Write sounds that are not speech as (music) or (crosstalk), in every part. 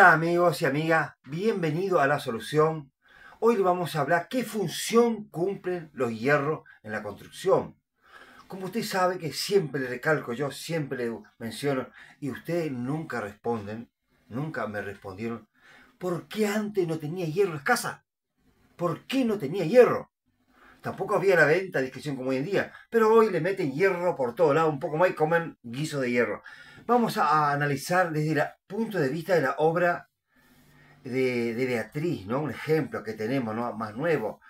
Hola amigos y amigas, bienvenido a La Solución. Hoy vamos a hablar qué función cumplen los hierros en la construcción. Como usted sabe que siempre le recalco yo, siempre menciono, y ustedes nunca responden, nunca me respondieron, ¿por qué antes no tenía hierro en casa? ¿Por qué no tenía hierro? Tampoco había la venta, discreción como hoy en día, pero hoy le meten hierro por todo lado, un poco más y comen guiso de hierro. Vamos a analizar desde el punto de vista de la obra de, Beatriz, ¿no? Un ejemplo que tenemos, ¿no? Más nuevo.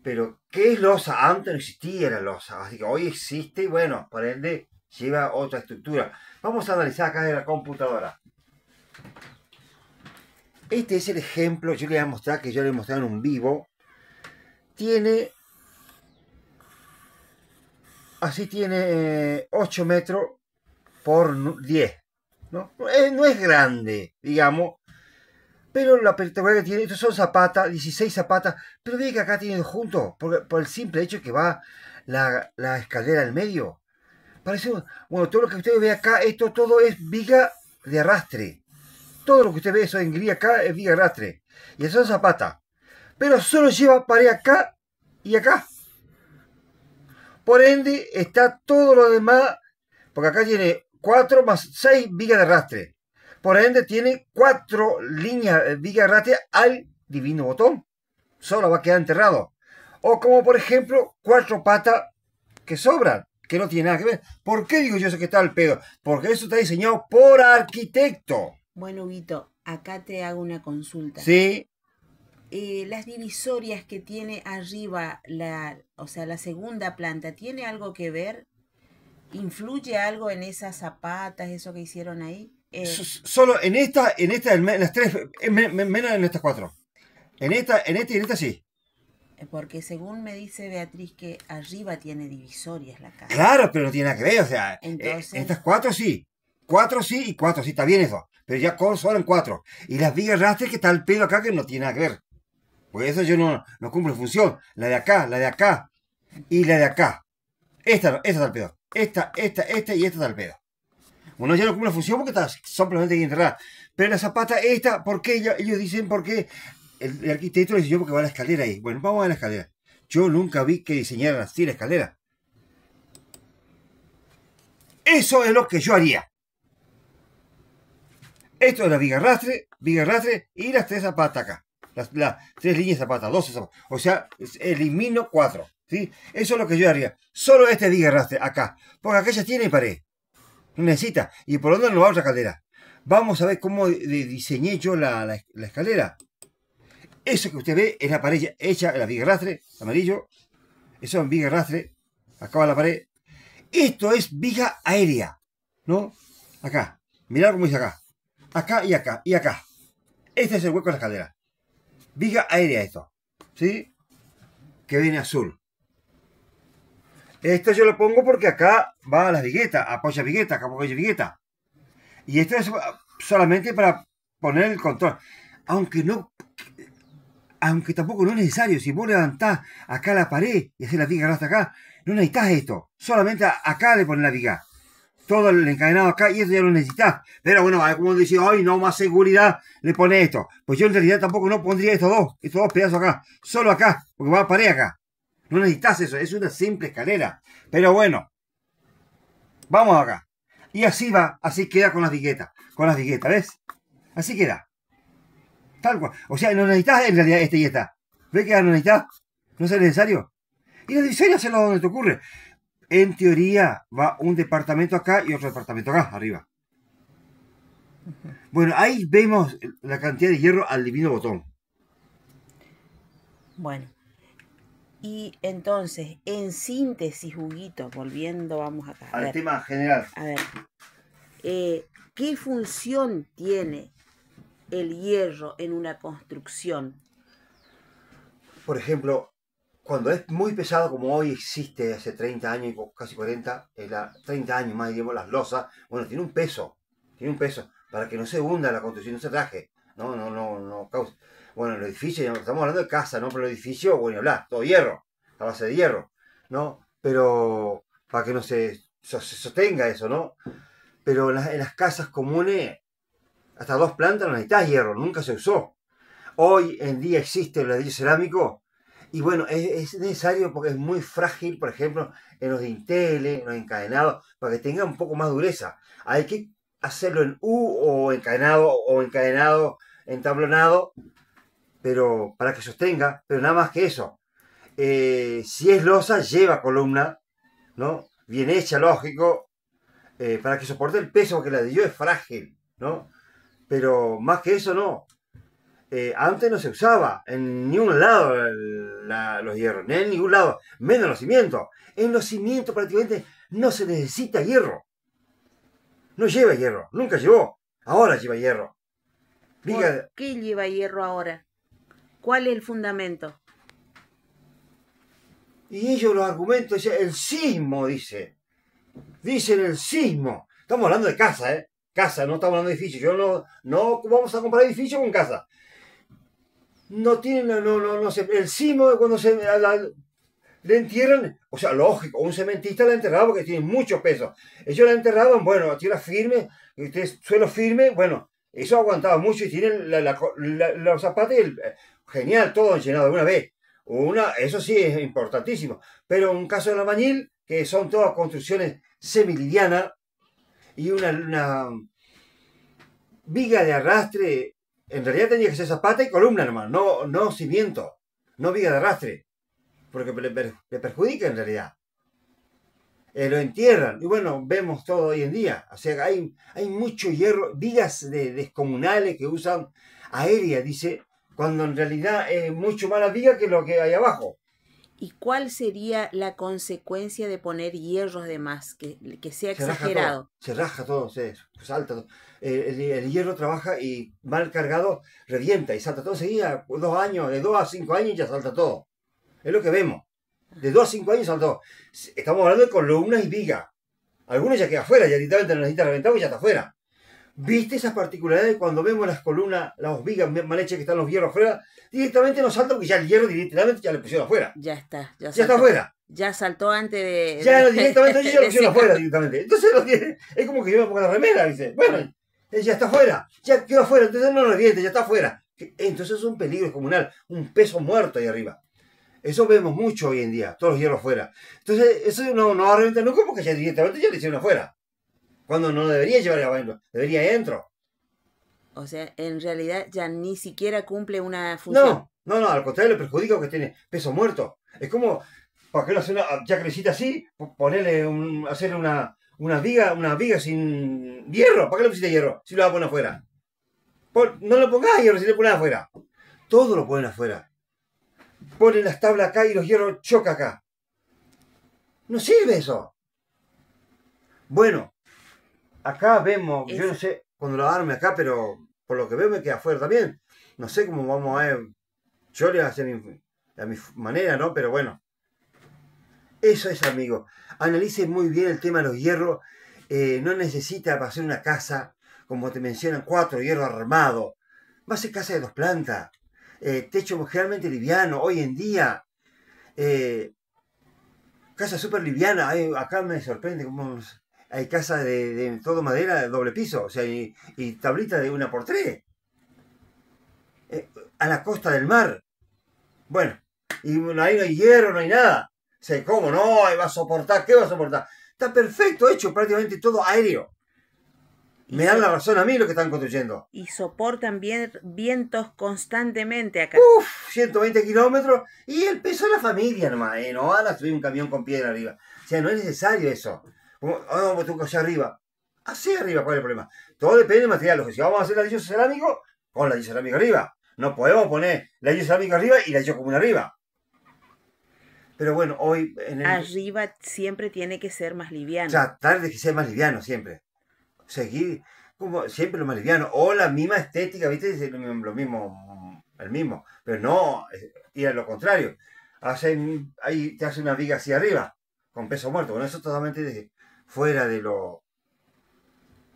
Pero, ¿qué es losa? Antes no existía la losa, así que hoy existe y bueno, por ende lleva otra estructura. Vamos a analizar acá de la computadora. Este es el ejemplo, yo le voy a mostrar, que yo le he mostrado en un vivo. Tiene, así tiene 8 eh, metros por 10. ¿no? es, grande, digamos, pero la particularidad que tiene, esto son zapatas, 16 zapatas, pero ve que acá tienen juntos, por, por, el simple hecho que va la, la, escalera al medio. Parece, bueno, todo lo que usted ve acá, esto todo es viga de arrastre. Todo lo que usted ve eso en gris acá es viga de arrastre. Y eso son zapata Pero solo lleva pared acá y acá. Por ende, está todo lo demás, porque acá tiene 4 más 6 vigas de arrastre. Por ende, tiene 4 líneas eh, vigas de arrastre al divino botón. Solo va a quedar enterrado. O como por ejemplo, cuatro patas que sobran, que no tiene nada que ver. ¿Por qué digo yo eso que está al pedo? Porque eso está diseñado por arquitecto. Bueno, Huguito, acá te hago una consulta. Sí. Eh, las divisorias que tiene arriba, la, o sea, la segunda planta, ¿tiene algo que ver ¿Influye algo en esas zapatas, eso que hicieron ahí? Eh, solo en esta, en esta, en las tres, menos en, estas cuatro. En esta, en esta y en esta sí. Eh, porque según me dice Beatriz que arriba tiene divisorias la casa. Claro, pero no tiene nada que ver, o sea, eh, en estas cuatro sí. Cuatro sí y cuatro sí, está bien eso. Pero ya solo en cuatro. Y las vigas rastres que está el pedo acá que no tiene nada que ver. Porque eso yo no, no cumplo función. La de acá, la de acá y la de acá. Esta, esta está el pedo esta, esta, esta y esta tal pedo. Bueno, ya no cumple la función porque está simplemente integrada. Pero la zapata esta, ¿por qué? Ellos dicen, porque El, arquitecto le dice porque va a la escalera ahí. Bueno, vamos a la escalera. Yo nunca vi que diseñaran así la escalera. Eso es lo que yo haría. Esto es la viga rastre, viga rastre y las tres zapatas acá. Las, las tres líneas de zapatas, dos zapatas. O sea, elimino cuatro. Eso es lo que yo haría. Solo este viga rastre acá. Porque aquella ya tiene pared. necesita. ¿Y por dónde nos vamos a la escalera? Vamos a ver cómo diseñé yo la, escalera. Eso que usted ve es la pared hecha, la viga rastre amarillo. Eso es viga arrastre. Acá va la pared. Esto es viga aérea. ¿No? Acá. mirar cómo dice acá. Acá y acá y acá. Este es el hueco de la escalera. Viga aérea esto. ¿Sí? Que viene azul. Esto yo lo pongo porque acá va a vigueta, vigueta apoya vigueta, acá apoya vigueta. Y esto es ah, solamente para poner el control. Aunque no, aunque tampoco no es necesario. Si vos levantás acá la pared y haces la viga hasta acá, no necesitas esto. Solamente acá le pones la viga. Todo el encadenado acá y eso ya lo necesitas. Pero bueno, como decir, hoy no, más seguridad le pone esto. Pues yo en realidad tampoco no pondría estos dos, estos dos pedazos acá. Solo acá, porque va a pared acá. No necesitas eso, es una simple escalera. Pero bueno, vamos acá. Y así va, así queda con las viguetas. Con las viguetas, ¿ves? Así queda. Tal cual. O sea, no necesitas en realidad este y ¿Ves que no necesitas? No es necesario. Y no necesario hacerlo donde te ocurre. En teoría va un departamento acá y otro departamento acá, arriba. Bueno, ahí vemos la cantidad de hierro al divino botón. Bueno. Y entonces, en síntesis, Juguito, volviendo, vamos acá. Al tema general. A ver, eh, ¿qué función tiene el hierro en una construcción? Por ejemplo, cuando es muy pesado, como hoy existe hace 30 años, casi 40, 30 años más, diríamos, las losas, bueno, tiene un peso, tiene un peso, para que no se hunda la construcción, no se traje, no, no, no, no cause. Bueno, el edificio, estamos hablando de casa, ¿no? Pero el edificio, bueno, hablar, todo hierro, a base de hierro, ¿no? Pero para que no se, sostenga eso, ¿no? Pero en las, casas comunes, hasta dos plantas no necesitas hierro, nunca se usó. Hoy en día existe el ladrillo cerámico y bueno, es, es, necesario porque es muy frágil, por ejemplo, en los dinteles, en los encadenados, para que tenga un poco más dureza. Hay que hacerlo en U o encadenado o encadenado, entablonado, pero para que sostenga, pero nada más que eso. Eh, si es losa, lleva columna, ¿no? Bien hecha, lógico, eh, para que soporte el peso, porque la de yo es frágil, ¿no? Pero más que eso, no. Eh, antes no se usaba en ningún lado los hierros, ni en ningún lado, menos los cimientos. En los cimientos prácticamente no se necesita hierro. No lleva hierro, nunca llevó. Ahora lleva hierro. ¿Por qué lleva hierro ahora? ¿Cuál es el fundamento? Y ellos los argumentos, el sismo, dice. Dicen el sismo. Estamos hablando de casa, ¿eh? Casa, no estamos hablando de edificio. Yo no, no vamos a comprar edificio con casa. No tienen, no, no, no sé. El sismo cuando se le entierran, o sea, lógico, un cementista la enterrado porque tiene mucho peso. Ellos la enterraban, bueno, tierra firme, suelo firme, bueno, eso aguantaba mucho y tienen los zapatos y el, genial, todo llenado una vez. Una, eso sí es importantísimo. Pero un caso de la bañil que son todas construcciones semilidianas, y una, una, viga de arrastre. En realidad tenía que ser zapata y columna nomás, no, no cimiento, no viga de arrastre, porque le, perjudica en realidad. Eh, lo entierran. Y bueno, vemos todo hoy en día. O sea, hay, hay mucho hierro, vigas de, descomunales que usan aérea, dice, cuando en realidad es mucho más la viga que lo que hay abajo. ¿Y cuál sería la consecuencia de poner hierros de más? Que, que sea exagerado. se raja todo, se salta todo. El, hierro trabaja y mal cargado revienta y salta todo. Seguida, dos años, de dos a cinco años ya salta todo. Es lo que vemos. De dos a cinco años salta todo. Estamos hablando de columnas y vigas. Algunos ya queda afuera, ya literalmente la necesita reventado y ya está afuera. ¿Viste esas particularidades cuando vemos las columnas, las vigas mal hechas que están los hierros afuera? Directamente nos salta porque ya el hierro directamente ya le pusieron afuera. Ya está, ya, ya está afuera. Ya saltó antes de. Ya directamente ya lo (laughs) pusieron afuera directamente. Entonces lo es como que lleva me pongo la remera, dice. Bueno, eh, ya está afuera, ya quedó afuera, entonces no lo dientes, ya está afuera. Entonces es un peligro comunal, un peso muerto ahí arriba. Eso vemos mucho hoy en día, todos los hierros afuera. Entonces, eso no, no va a reventar nunca porque ya directamente ya le hicieron afuera cuando no debería llevar el abanico, debería adentro. O sea, en realidad ya ni siquiera cumple una función. No, no, no, al contrario, le perjudica que tiene peso muerto. Es como, ¿para qué lo hace una crecita así? Ponerle un, hacerle una, una viga, una viga sin hierro. ¿Para qué le pusiste hierro si lo vas a poner afuera? no lo pongas hierro si lo pones afuera. Todo lo ponen afuera. Ponen las tablas acá y los hierros choca acá. No sirve eso. Bueno, Acá vemos, yo no sé, cuando lo arme acá, pero por lo que veo me queda afuera también. No sé cómo vamos a... Eh, yo le voy a hacer mi, a mi manera, ¿no? Pero bueno. Eso es, amigo. Analice muy bien el tema de los hierros. Eh, no necesita para hacer una casa, como te mencionan, cuatro hierros armados. Va a ser casa de dos plantas. Eh, techo generalmente liviano, hoy en día. casa súper liviana. acá me sorprende cómo hay casas de, todo madera, de doble piso, o sea, y, tablita de una por tres. Eh, a la costa del mar. Bueno, y ahí no hay hierro, no hay nada. O sea, ¿cómo no? Ahí va a soportar, ¿qué va a soportar? Está perfecto, hecho prácticamente todo aéreo. Me dan la razón a mí lo que están construyendo. Y soportan bien, vientos constantemente acá. Uf, 120 kilómetros y el peso de la familia nomás, eh, No van a subir un camión con piedra arriba. O sea, no es necesario eso. Ah, vamos pues a tengo arriba. Hacia arriba, ¿cuál es el problema? Todo depende del material. Si vamos a hacer la ladrillo cerámico, con la ladrillo cerámico arriba. No podemos poner la ladrillo cerámico arriba y la ladrillo común arriba. Pero bueno, hoy... En Arriba siempre tiene que ser más liviano. Tratar de que sea más liviano siempre. Seguir como siempre lo más liviano. O la misma estética, ¿viste? lo mismo, el mismo. Pero no, ir a lo contrario. Hacen, ahí te hace una viga hacia arriba, con peso muerto. Bueno, eso es totalmente fuera de lo,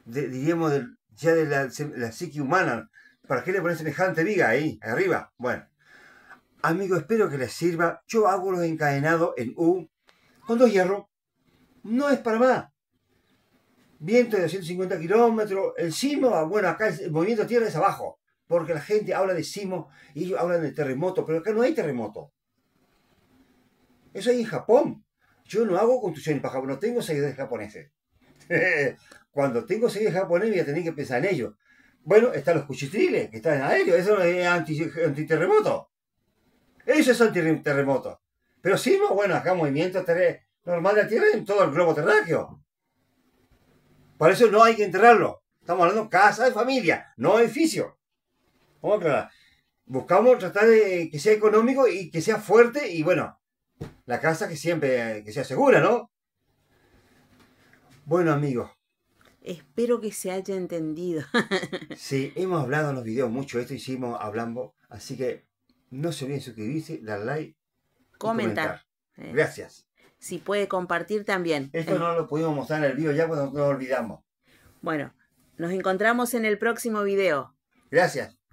diríamos, ya de la, la, psique humana. ¿Para qué le pones semejante viga ahí, arriba? Bueno, amigo, espero que les sirva. Yo hago los encadenados en U con dos hierros. No es para más. Viento de 250 kilómetros, el sismo, bueno, acá el movimiento de tierra es abajo, porque la gente habla de sismo y ellos hablan de terremoto, pero acá no hay terremoto. Eso hay en Japón. Yo no hago construcción en japón no tengo seguidores japoneses. (laughs) Cuando tengo seguidores japoneses voy a tener que pensar en ellos. Bueno, están los cuchitriles, que están aéreo, eso es anti, antiterremoto. Eso es antiterremoto. Pero sí, bueno, acá movimiento normal de la Tierra en todo el globo terráqueo. Por eso no hay que enterrarlo. Estamos hablando de casa de familia, no edificio. Vamos a aclarar. Buscamos tratar de que sea económico y que sea fuerte y bueno, la casa que siempre que sea segura, ¿no? Bueno, amigos. Espero que se haya entendido. (laughs) sí, hemos hablado en los videos mucho esto, hicimos, hablando Así que no se olviden suscribirse, dar like, comentar. Gracias. Si puede compartir también. Esto no lo pudimos mostrar en el video ya cuando nos olvidamos. Bueno, nos encontramos en el próximo video. Gracias.